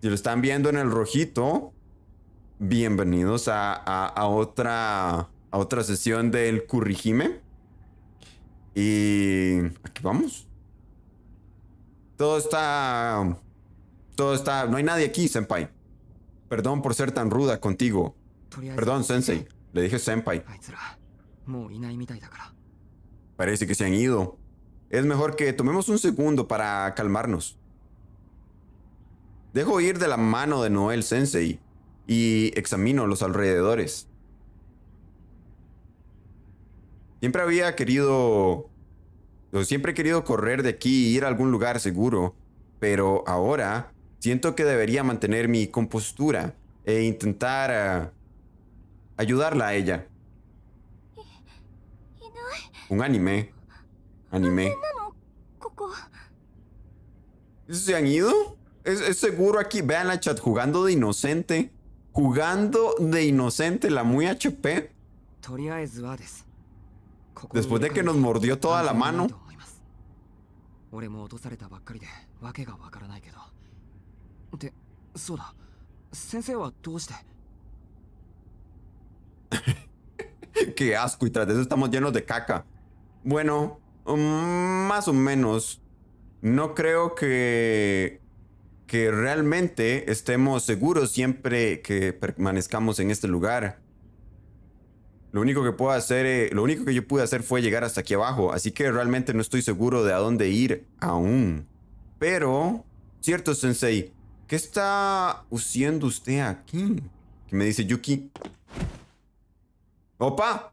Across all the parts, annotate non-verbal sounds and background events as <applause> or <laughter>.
Si lo están viendo en el rojito, bienvenidos a, otra, a otra sesión del Currijime. Y aquí vamos. Todo está... Todo está... No hay nadie aquí, Senpai. Perdón por ser tan ruda contigo. Perdón, Sensei. Le dije Senpai. Parece que se han ido. Es mejor que tomemos un segundo para calmarnos. Dejo ir de la mano de Noel Sensei y examino los alrededores. Siempre había querido... Siempre he querido correr de aquí e ir a algún lugar seguro, pero ahora siento que debería mantener mi compostura e intentar eh, ayudarla a ella. Un anime Anime. ¿Se han ido? ¿Es, seguro aquí. Vean la chat jugando de inocente. Jugando de inocente, la muy HP. Después de que nos mordió toda la mano. <laughs> Qué asco, y tras eso estamos llenos de caca. Bueno, más o menos. No creo que, que realmente estemos seguros siempre que permanezcamos en este lugar. Lo único que puedo hacer, eh, lo único que yo pude hacer fue llegar hasta aquí abajo, así que realmente no estoy seguro de a dónde ir aún. Pero, cierto sensei, ¿qué está haciendo usted aquí? Que me dice Yuki. ¡Opa!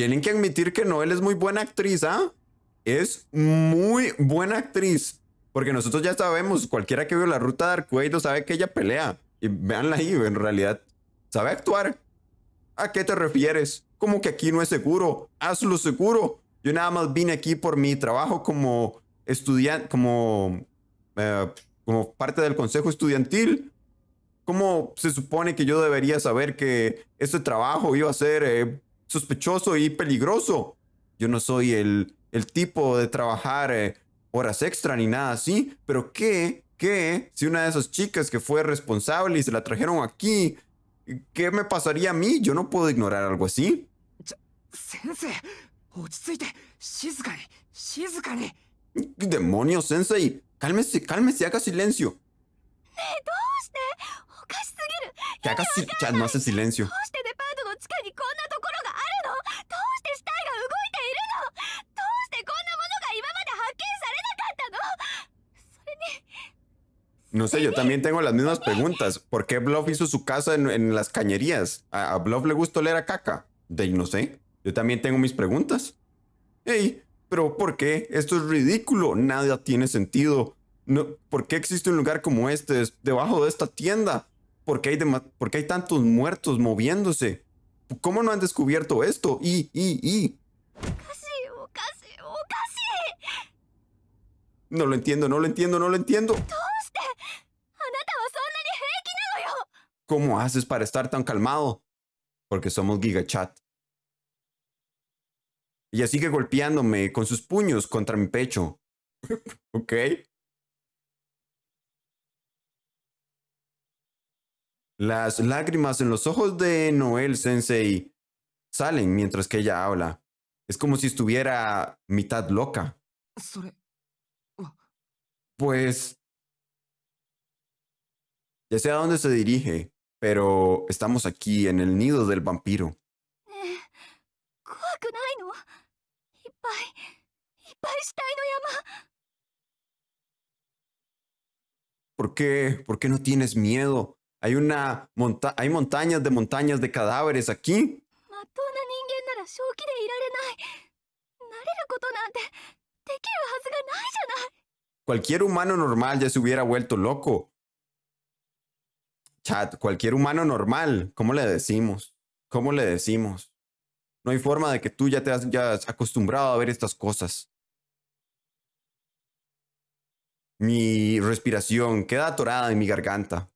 Tienen que admitir que Noel es muy buena actriz, ¿ah? Es muy buena actriz. Porque nosotros ya sabemos, cualquiera que vio la ruta de Arcueiro sabe que ella pelea. Y veanla ahí, en realidad sabe actuar. ¿A qué te refieres? Como que aquí no es seguro. Hazlo seguro. Yo nada más vine aquí por mi trabajo como estudiante, como, eh, como parte del consejo estudiantil. ¿Cómo se supone que yo debería saber que este trabajo iba a ser eh, sospechoso y peligroso. Yo no soy el, el tipo de trabajar eh, horas extra ni nada así, pero ¿qué? ¿Qué? Si una de esas chicas que fue responsable y se la trajeron aquí, ¿qué me pasaría a mí? Yo no puedo ignorar algo así. ¡Demonios, Sensei! ¡Cálmese, cálmese, haga silencio! Eh, haga silencio no hace silencio! No sé, yo también tengo las mismas preguntas. ¿Por qué Bluff hizo su casa en, las cañerías? ¿A, ¿A, Bluff le gusta oler a caca? no sé. Yo también tengo mis preguntas. Ey, pero ¿por qué? Esto es ridículo. Nada tiene sentido. No, ¿Por qué existe un lugar como este debajo de esta tienda? hay, por qué hay tantos muertos moviéndose? ¿Cómo no han descubierto esto? Y, y, y. Oh, oh, no lo entiendo, no lo entiendo, no lo entiendo. ¿Cómo haces para estar tan calmado? Porque somos GigaChat. Ella sigue golpeándome con sus puños contra mi pecho. <laughs> ok. Las lágrimas en los ojos de Noel Sensei salen mientras que ella habla. Es como si estuviera mitad loca. Oh. Pues... Ya sé a dónde se dirige, pero estamos aquí en el nido del vampiro. Eh, ¿Por qué? ¿Por qué no tienes miedo? Hay una monta hay montañas de montañas de cadáveres aquí. Cualquier humano normal ya se hubiera vuelto loco. Chat, cualquier humano normal, ¿cómo le decimos? ¿Cómo le decimos? No hay forma de que tú ya te hayas acostumbrado a ver estas cosas. Mi respiración queda atorada en mi garganta.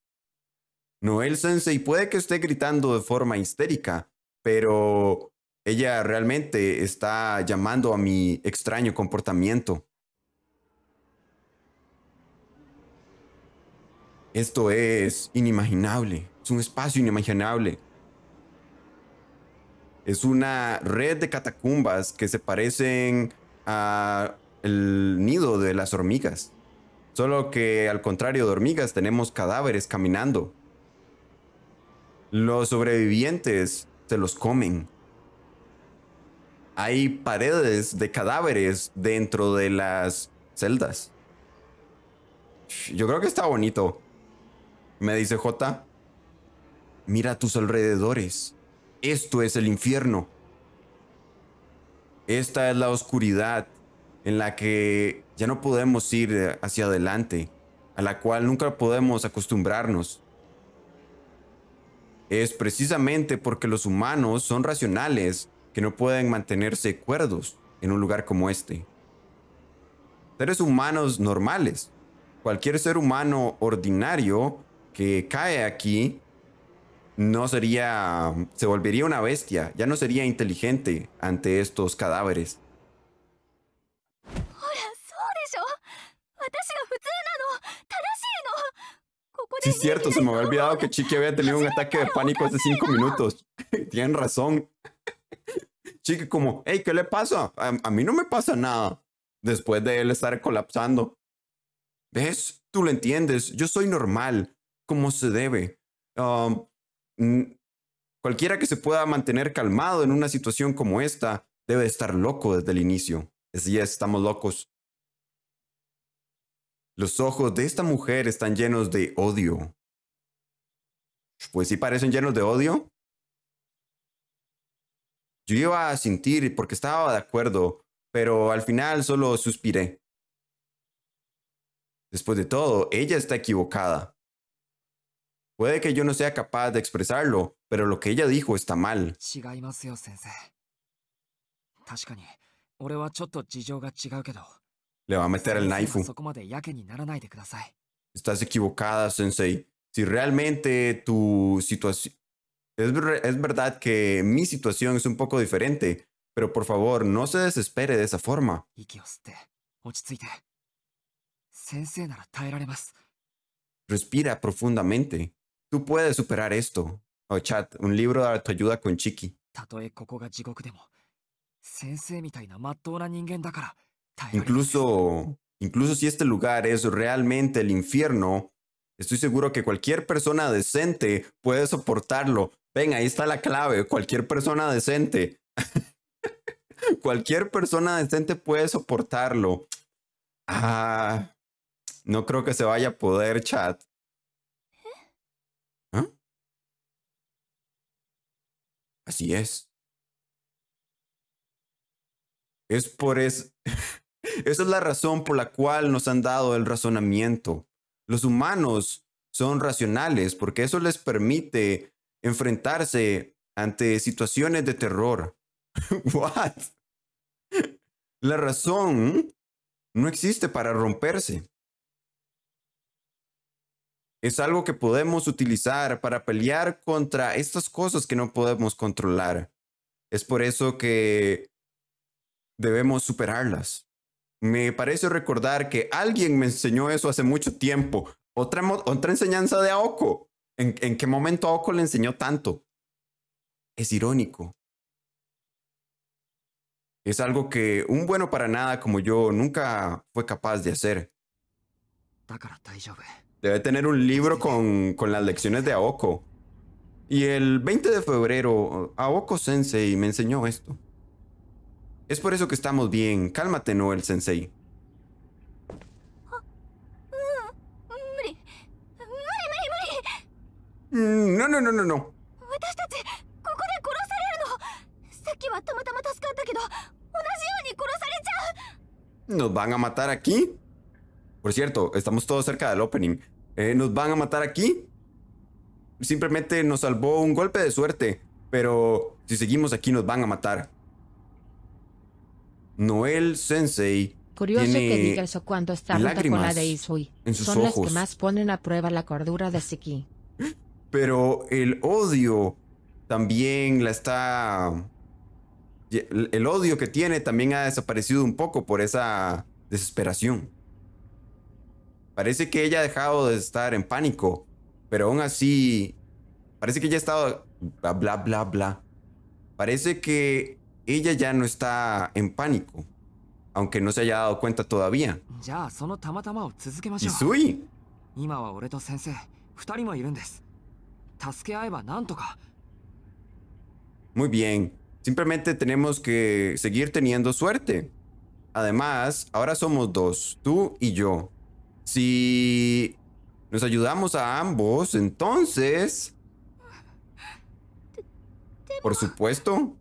Noel Sensei puede que esté gritando de forma histérica, pero ella realmente está llamando a mi extraño comportamiento. Esto es inimaginable, es un espacio inimaginable. Es una red de catacumbas que se parecen a el nido de las hormigas. Solo que al contrario de hormigas tenemos cadáveres caminando los sobrevivientes se los comen. Hay paredes de cadáveres dentro de las celdas. Yo creo que está bonito. Me dice J. Mira tus alrededores. Esto es el infierno. Esta es la oscuridad en la que ya no podemos ir hacia adelante, a la cual nunca podemos acostumbrarnos es precisamente porque los humanos son racionales que no pueden mantenerse cuerdos en un lugar como este. Seres humanos normales, cualquier ser humano ordinario que cae aquí no sería, se volvería una bestia, ya no sería inteligente ante estos cadáveres. Sí, es cierto, se me había olvidado que Chiqui había tenido un ataque de pánico hace cinco minutos. <laughs> Tienen razón. Chiqui como, hey, ¿qué le pasa? A, mí no me pasa nada. Después de él estar colapsando. ¿Ves? Tú lo entiendes. Yo soy normal, como se debe. Um, cualquiera que se pueda mantener calmado en una situación como esta debe estar loco desde el inicio. Así estamos locos. Los ojos de esta mujer están llenos de odio. Pues sí parecen llenos de odio. Yo iba a sentir porque estaba de acuerdo, pero al final solo suspiré. Después de todo, ella está equivocada. Puede que yo no sea capaz de expresarlo, pero lo que ella dijo está mal. Le va a meter el knife. Estás equivocada, Sensei. Si realmente tu situación... Es, es verdad que mi situación es un poco diferente, pero por favor, no se desespere de esa forma. Respira profundamente. Tú puedes superar esto. Oh, chat, un libro de autoayuda con Chiki. Incluso, incluso si este lugar es realmente el infierno, estoy seguro que cualquier persona decente puede soportarlo. Ven, ahí está la clave. Cualquier persona decente. <laughs> cualquier persona decente puede soportarlo. Ah, no creo que se vaya a poder, chat. ¿Eh? ¿Ah? Así es. Es por eso. <laughs> Esa es la razón por la cual nos han dado el razonamiento. Los humanos son racionales porque eso les permite enfrentarse ante situaciones de terror. <laughs> What? La razón no existe para romperse. Es algo que podemos utilizar para pelear contra estas cosas que no podemos controlar. Es por eso que debemos superarlas. Me parece recordar que alguien me enseñó eso hace mucho tiempo. Otra, otra enseñanza de Aoko. ¿En, qué momento Aoko le enseñó tanto? Es irónico. Es algo que un bueno para nada como yo nunca fue capaz de hacer. Debe tener un libro este, con, con las lecciones de Aoko. Y el 20 de febrero, Aoko Sensei me enseñó esto. Es por eso que estamos bien. Cálmate, Noel Sensei. No, no, no, no, no. ¿Nos van a matar aquí? Por cierto, estamos todos cerca del opening. ¿Nos van a matar aquí? Simplemente nos salvó un golpe de suerte. Pero si seguimos aquí nos van a matar. Noel Sensei Curioso que digas cuando está con la de Isui. Son las que más ponen a prueba la cordura de Siki. Pero el odio también la está. El odio que tiene también ha desaparecido un poco por esa desesperación. Parece que ella ha dejado de estar en pánico, pero aún así. Parece que ella ha estado. bla, bla, bla. Parece que ella ya no está en pánico, aunque no se haya dado cuenta todavía. Isui. Muy bien, simplemente tenemos que seguir teniendo suerte. Además, ahora somos dos, tú y yo. Si nos ayudamos a ambos, entonces... Por supuesto.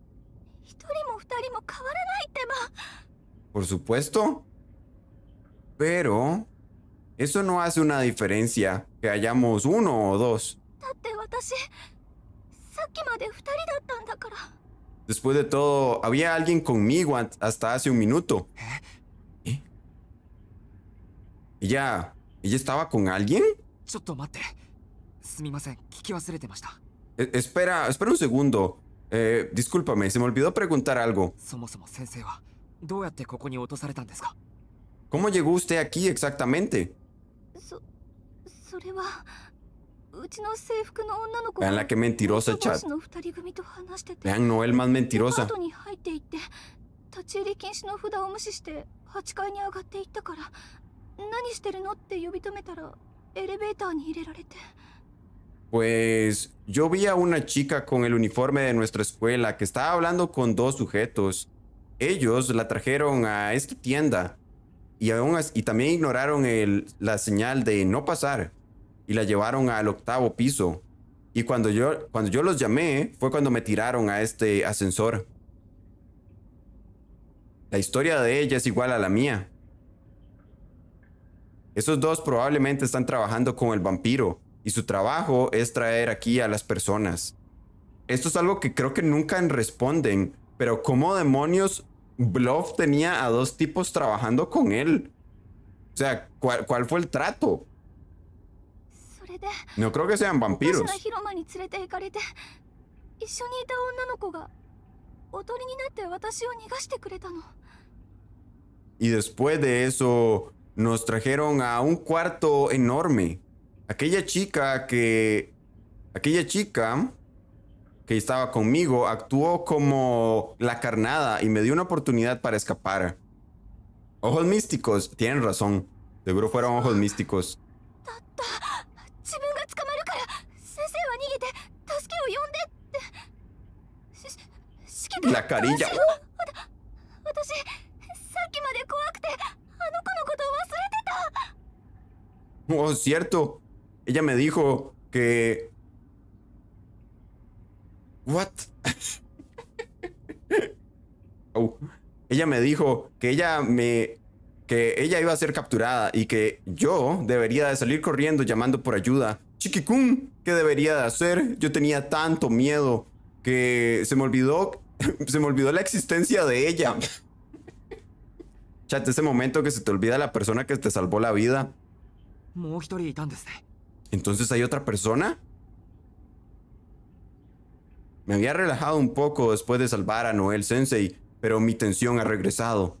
Por supuesto. Pero... Eso no hace una diferencia que hayamos uno o dos. Después de todo, había alguien conmigo hasta hace un minuto. ¿Eh? ¿Ella, ella estaba con alguien? E, espera, espera un segundo. Eh, discúlpame, se me olvidó preguntar algo. ¿Cómo llegó usted aquí exactamente? Vean la que mentirosa chat. Vean Noel más mentirosa pues yo vi a una chica con el uniforme de nuestra escuela que estaba hablando con dos sujetos. Ellos la trajeron a esta tienda y, aún y también ignoraron la señal de no pasar y la llevaron al octavo piso. Y cuando yo, cuando yo los llamé fue cuando me tiraron a este ascensor. La historia de ella es igual a la mía. Esos dos probablemente están trabajando con el vampiro y su trabajo es traer aquí a las personas. Esto es algo que creo que nunca responden, pero ¿cómo demonios Bluff tenía a dos tipos trabajando con él? O sea, ¿cuál, cuál fue el trato? No creo que sean vampiros. Y después de eso, nos trajeron a un cuarto enorme Aquella chica que... Aquella chica que estaba conmigo actuó como la carnada y me dio una oportunidad para escapar. Ojos místicos, tienen razón. Seguro fueron ojos místicos. La carilla. Oh, cierto ella me dijo que... What? <laughs> Ella me dijo que ella me que ella iba a ser capturada y que yo debería de salir corriendo llamando por ayuda. Chiquikun, ¿qué debería de hacer? Yo tenía tanto miedo que se me olvidó <laughs> se me olvidó la existencia de ella. Chat, ese momento que se te olvida la persona que te salvó la vida. Entonces hay otra persona. Me había relajado un poco después de salvar a Noel Sensei, pero mi tensión ha regresado.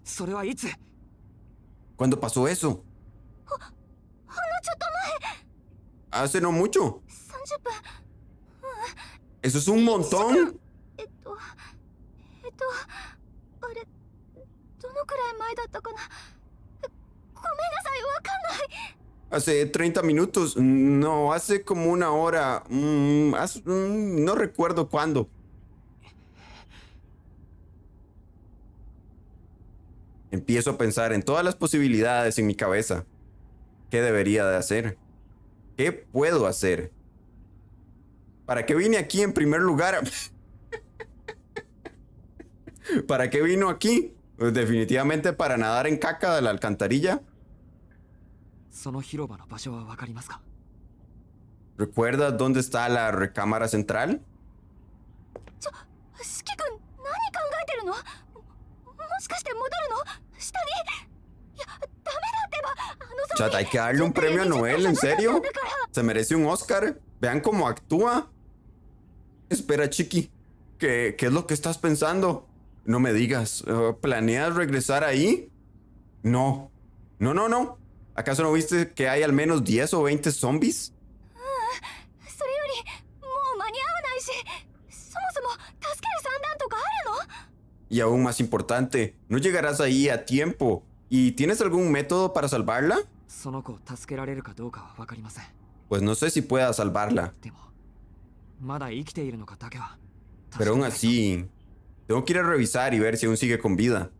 ¿Cuándo pasó eso? Hace no mucho. Eso es un montón hace 30 minutos, no, hace como una hora, mm, mm, no recuerdo cuándo. Empiezo a pensar en todas las posibilidades en mi cabeza. ¿Qué debería de hacer? ¿Qué puedo hacer? ¿Para qué vine aquí en primer lugar? <laughs> ¿Para qué vino aquí? Pues, definitivamente para nadar en caca de la alcantarilla ¿Recuerdas dónde está la recámara central? Chat, hay que darle un premio a Noel, ¿en serio? Se merece un Oscar. Vean cómo actúa. Espera, Chiqui. ¿Qué, es lo que estás pensando? No me digas. ¿Planeas regresar ahí? No. No, no, no. ¿Acaso no viste que hay al menos 10 o 20 zombies? Ah, y aún más importante, no llegarás ahí a tiempo. ¿Y tienes algún método para salvarla? Pues no sé si pueda salvarla. Pero aún así, tengo que ir a revisar y ver si aún sigue con vida.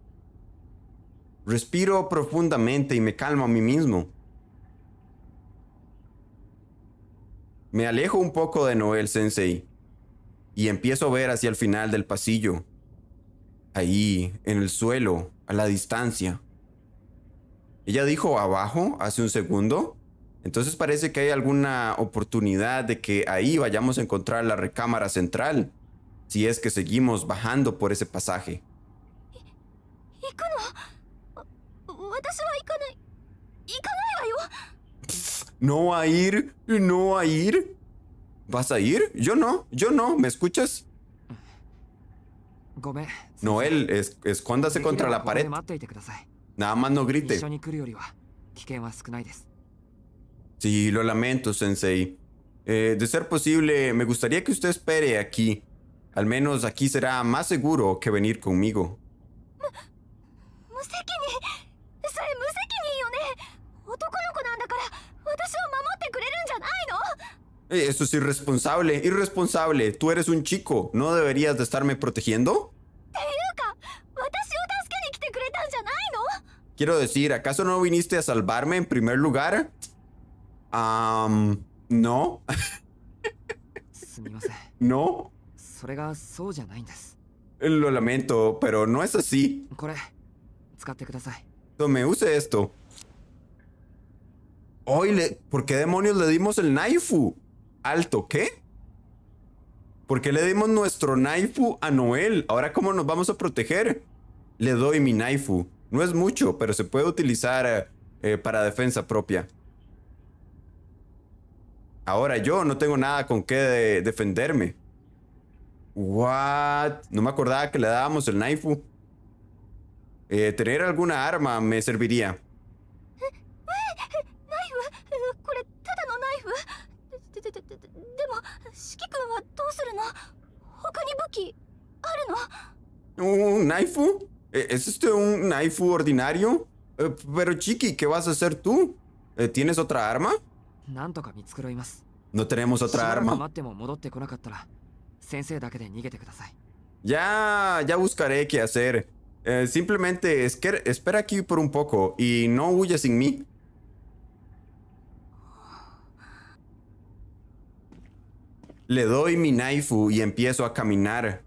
Respiro profundamente y me calmo a mí mismo. Me alejo un poco de Noel Sensei y empiezo a ver hacia el final del pasillo. Ahí, en el suelo, a la distancia. Ella dijo abajo hace un segundo. Entonces parece que hay alguna oportunidad de que ahí vayamos a encontrar la recámara central, si es que seguimos bajando por ese pasaje. ¿Y no va a ir, no a ir. ¿Vas a ir? Yo no, yo no, ¿me escuchas? Noel, es, escóndase contra la pared. Nada más no grite. Sí, lo lamento, Sensei. Eh, de ser posible, me gustaría que usted espere aquí. Al menos aquí será más seguro que venir conmigo. sé eso es irresponsable, irresponsable. Tú eres un chico, ¿no deberías de estarme protegiendo? Quiero decir, ¿acaso no viniste a salvarme en primer lugar? no. <laughs> no. Lo lamento, pero no es así me use esto. Hoy ¿por qué demonios le dimos el Naifu? Alto, ¿qué? ¿Por qué le dimos nuestro Naifu a Noel? Ahora, ¿cómo nos vamos a proteger? Le doy mi Naifu. No es mucho, pero se puede utilizar eh, eh, para defensa propia. Ahora yo no tengo nada con qué defenderme. What? No me acordaba que le dábamos el Naifu. Eh, tener alguna arma me serviría. ¿Un naifu? Eh, ¿Es este un naifu ordinario? Eh, pero Chiki, ¿qué vas a hacer tú? ¿Tienes otra arma? No tenemos otra arma. Ya, ya buscaré qué hacer. Eh, simplemente espera aquí por un poco y no huye sin mí. Le doy mi naifu y empiezo a caminar.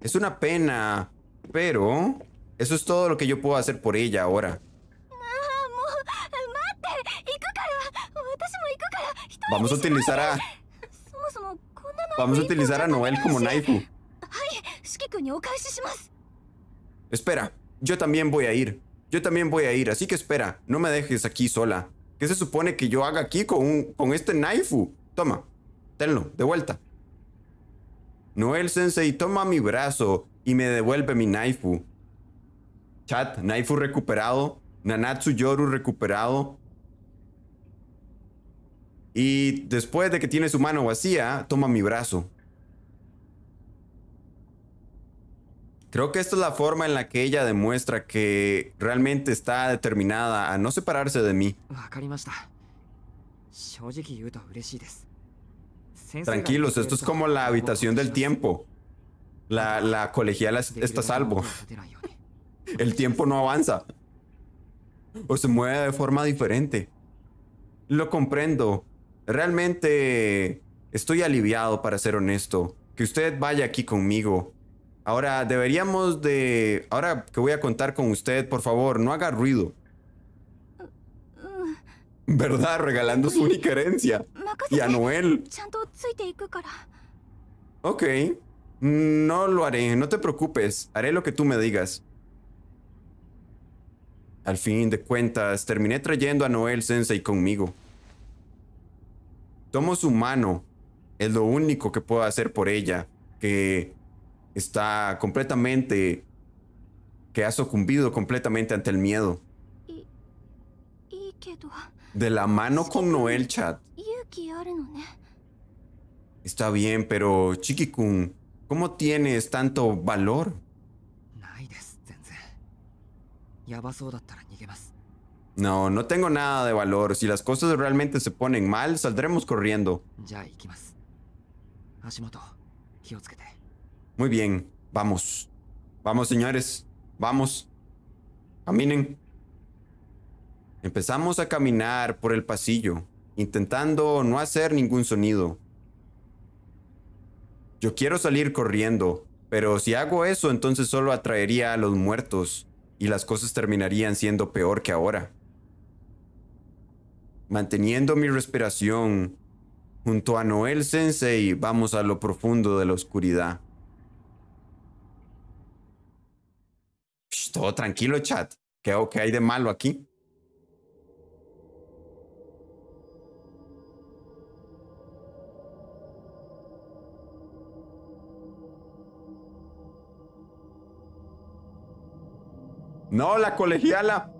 Es una pena, pero eso es todo lo que yo puedo hacer por ella ahora. Vamos a utilizar a... Vamos a utilizar a Noel como naifu. Espera, yo también voy a ir. Yo también voy a ir, así que espera, no me dejes aquí sola. ¿Qué se supone que yo haga aquí con, con este Naifu? Toma, tenlo, de vuelta. Noel Sensei toma mi brazo y me devuelve mi Naifu. Chat, Naifu recuperado, Nanatsu Yoru recuperado. Y después de que tiene su mano vacía, toma mi brazo. Creo que esta es la forma en la que ella demuestra que realmente está determinada a no separarse de mí. Tranquilos, esto es como la habitación del tiempo. La, la colegiala está a salvo. El tiempo no avanza. O se mueve de forma diferente. Lo comprendo. Realmente estoy aliviado, para ser honesto. Que usted vaya aquí conmigo Ahora, deberíamos de... Ahora que voy a contar con usted, por favor, no haga ruido. ¿Verdad? Regalando su única herencia. Y a Noel. Ok. Mm, no lo haré, no te preocupes. Haré lo que tú me digas. Al fin de cuentas, terminé trayendo a Noel Sensei conmigo. Tomo su mano. Es lo único que puedo hacer por ella. Que está completamente, que ha sucumbido completamente ante el miedo. De la mano con Noel, chat. ¿eh? Está bien, pero Chikikun, ¿cómo tienes tanto valor? No, no tengo nada de valor. Si las cosas realmente se ponen mal, saldremos corriendo. Muy bien, vamos. Vamos, señores. Vamos. Caminen. Empezamos a caminar por el pasillo, intentando no hacer ningún sonido. Yo quiero salir corriendo, pero si hago eso entonces solo atraería a los muertos y las cosas terminarían siendo peor que ahora. Manteniendo mi respiración, junto a Noel Sensei vamos a lo profundo de la oscuridad. todo tranquilo, chat. ¿Qué, que hay de malo aquí? No, la colegiala.